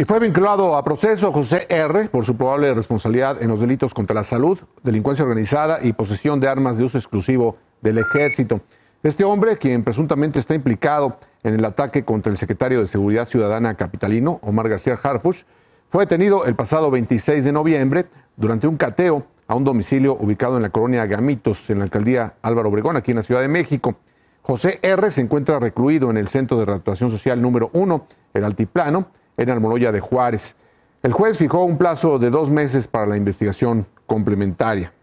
Y fue vinculado a proceso José R. por su probable responsabilidad en los delitos contra la salud, delincuencia organizada y posesión de armas de uso exclusivo del ejército. Este hombre, quien presuntamente está implicado en el ataque contra el secretario de Seguridad Ciudadana capitalino, Omar García Harfuch, fue detenido el pasado 26 de noviembre durante un cateo a un domicilio ubicado en la colonia Gamitos, en la alcaldía Álvaro Obregón, aquí en la Ciudad de México. José R. se encuentra recluido en el Centro de Reactuación Social número 1, el Altiplano, en Almoloya de Juárez. El juez fijó un plazo de dos meses para la investigación complementaria.